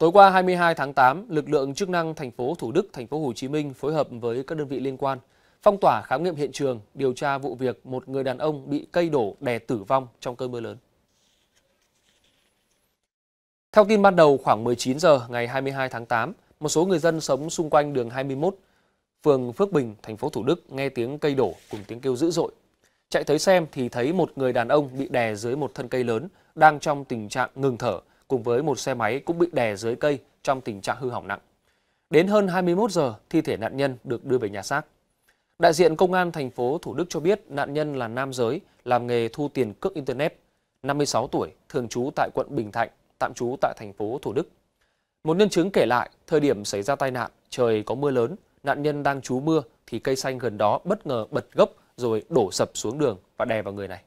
Tối qua 22 tháng 8, lực lượng chức năng thành phố Thủ Đức, thành phố Hồ Chí Minh phối hợp với các đơn vị liên quan phong tỏa khám nghiệm hiện trường, điều tra vụ việc một người đàn ông bị cây đổ đè tử vong trong cơn mưa lớn. Theo tin ban đầu khoảng 19 giờ ngày 22 tháng 8, một số người dân sống xung quanh đường 21, phường Phước Bình, thành phố Thủ Đức nghe tiếng cây đổ cùng tiếng kêu dữ dội. Chạy tới xem thì thấy một người đàn ông bị đè dưới một thân cây lớn đang trong tình trạng ngừng thở cùng với một xe máy cũng bị đè dưới cây trong tình trạng hư hỏng nặng. Đến hơn 21 giờ, thi thể nạn nhân được đưa về nhà xác. Đại diện Công an thành phố Thủ Đức cho biết nạn nhân là nam giới, làm nghề thu tiền cước Internet, 56 tuổi, thường trú tại quận Bình Thạnh, tạm trú tại thành phố Thủ Đức. Một nhân chứng kể lại, thời điểm xảy ra tai nạn, trời có mưa lớn, nạn nhân đang trú mưa thì cây xanh gần đó bất ngờ bật gốc rồi đổ sập xuống đường và đè vào người này.